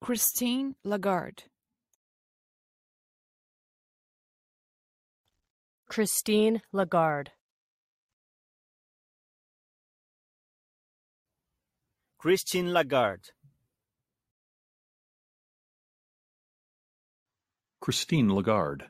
Christine Lagarde Christine Lagarde Christine Lagarde Christine Lagarde